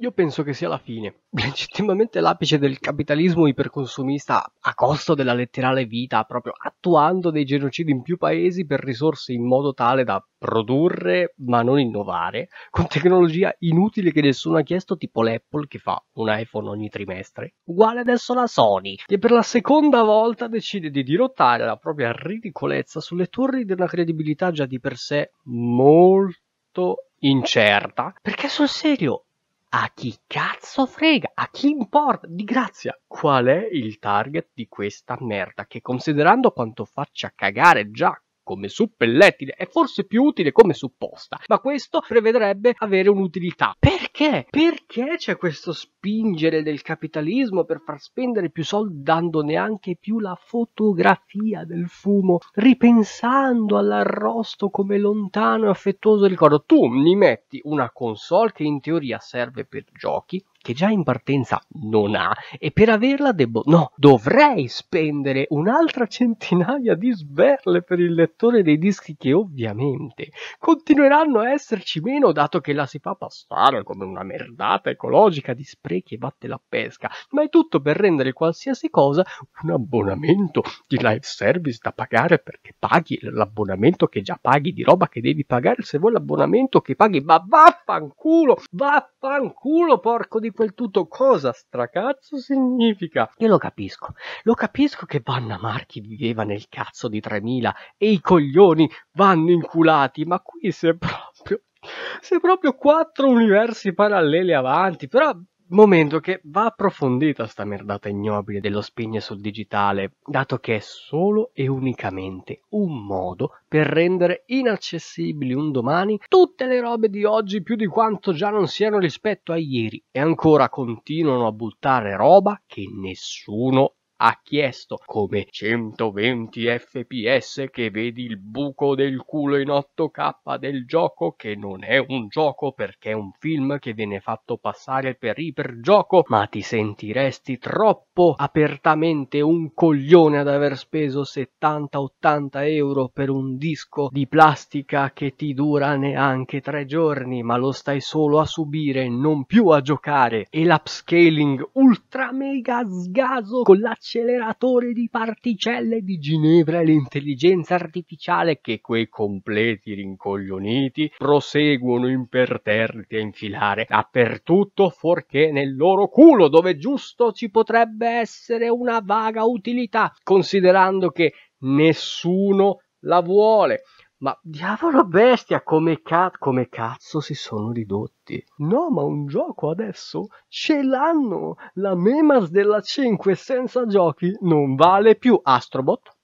Io penso che sia la fine, legittimamente l'apice del capitalismo iperconsumista a costo della letterale vita, proprio attuando dei genocidi in più paesi per risorse in modo tale da produrre ma non innovare, con tecnologia inutile che nessuno ha chiesto tipo l'Apple che fa un iPhone ogni trimestre, uguale adesso la Sony che per la seconda volta decide di dirottare la propria ridicolezza sulle torri di una credibilità già di per sé molto incerta, perché sul serio a chi cazzo frega? A chi importa? Di grazia, qual è il target di questa merda? Che considerando quanto faccia cagare già come suppellettile è forse più utile come supposta, ma questo prevedrebbe avere un'utilità. Perché? Perché c'è questo spingere del capitalismo per far spendere più soldi dando neanche più la fotografia del fumo, ripensando all'arrosto come lontano e affettuoso ricordo. Tu mi metti una console che in teoria serve per giochi, che già in partenza non ha e per averla debbo no, dovrei spendere un'altra centinaia di sberle per il lettore dei dischi che ovviamente continueranno a esserci meno dato che la si fa passare come una merdata ecologica di sprechi e batte la pesca, ma è tutto per rendere qualsiasi cosa un abbonamento di live service da pagare perché paghi l'abbonamento che già paghi di roba che devi pagare se vuoi l'abbonamento che paghi, ma vaffanculo, vaffanculo porco di di quel tutto cosa stracazzo significa? Io lo capisco, lo capisco che Vanna Marchi viveva nel cazzo di 3000 e i coglioni vanno inculati, ma qui si è proprio... Si proprio quattro universi paralleli avanti, però momento che va approfondita sta merdata ignobile dello spigne sul digitale, dato che è solo e unicamente un modo per rendere inaccessibili un domani tutte le robe di oggi più di quanto già non siano rispetto a ieri e ancora continuano a buttare roba che nessuno ha chiesto come 120 fps che vedi il buco del culo in 8k del gioco che non è un gioco perché è un film che viene fatto passare per ipergioco ma ti sentiresti troppo apertamente un coglione ad aver speso 70-80 euro per un disco di plastica che ti dura neanche tre giorni ma lo stai solo a subire non più a giocare e l'upscaling ultra mega sgaso con la acceleratore di particelle di Ginevra e l'intelligenza artificiale che quei completi rincoglioniti proseguono imperterriti a infilare dappertutto fuorché nel loro culo dove giusto ci potrebbe essere una vaga utilità considerando che nessuno la vuole ma diavolo bestia, come, ca- come, cazzo si sono ridotti? No, ma un gioco adesso ce l'hanno! La Memars della 5 senza giochi non vale più Astrobot.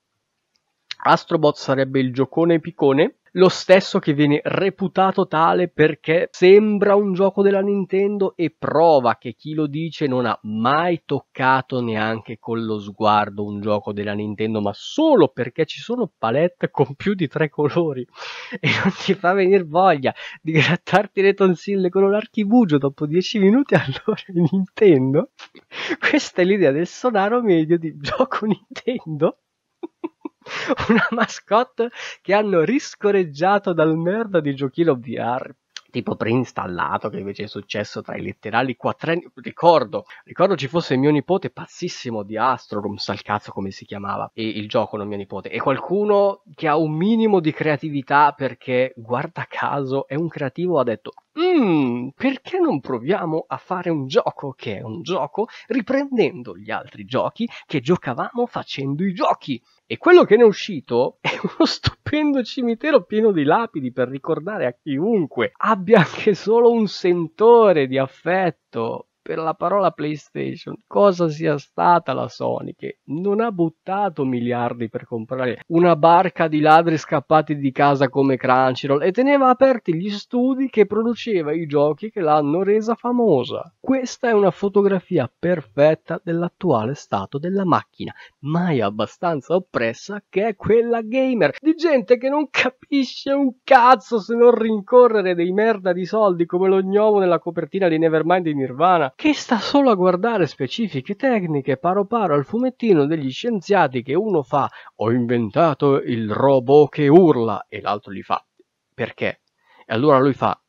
Astrobot sarebbe il giocone piccone lo stesso che viene reputato tale perché sembra un gioco della Nintendo e prova che chi lo dice non ha mai toccato neanche con lo sguardo un gioco della Nintendo, ma solo perché ci sono palette con più di tre colori e non ti fa venire voglia di grattarti le tonsille con un archibugio dopo dieci minuti allora Nintendo. Questa è l'idea del sonaro medio di gioco Nintendo una mascotte che hanno riscoreggiato dal merda di giochino VR tipo preinstallato che invece è successo tra i letterali quattrenni ricordo ricordo ci fosse mio nipote pazzissimo di Astrorum sal cazzo come si chiamava e il gioco non mio nipote e qualcuno che ha un minimo di creatività perché guarda caso è un creativo ha detto mmm perché non proviamo a fare un gioco che è un gioco riprendendo gli altri giochi che giocavamo facendo i giochi? E quello che ne è uscito è uno stupendo cimitero pieno di lapidi per ricordare a chiunque abbia anche solo un sentore di affetto per la parola PlayStation cosa sia stata la Sony che non ha buttato miliardi per comprare una barca di ladri scappati di casa come Crunchyroll e teneva aperti gli studi che produceva i giochi che l'hanno resa famosa. Questa è una fotografia perfetta dell'attuale stato della macchina, mai abbastanza oppressa che è quella gamer, di gente che non capisce un cazzo se non rincorrere dei merda di soldi come lo gnomo nella copertina di Nevermind di Nirvana che sta solo a guardare specifiche tecniche paro paro al fumettino degli scienziati che uno fa ho inventato il robot che urla e l'altro gli fa perché? E allora lui fa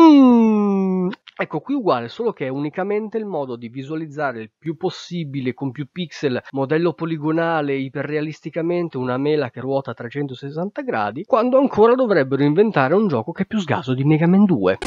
mm. Ecco qui uguale, solo che è unicamente il modo di visualizzare il più possibile con più pixel, modello poligonale, iperrealisticamente una mela che ruota a 360 gradi, quando ancora dovrebbero inventare un gioco che è più sgaso di Mega Man 2.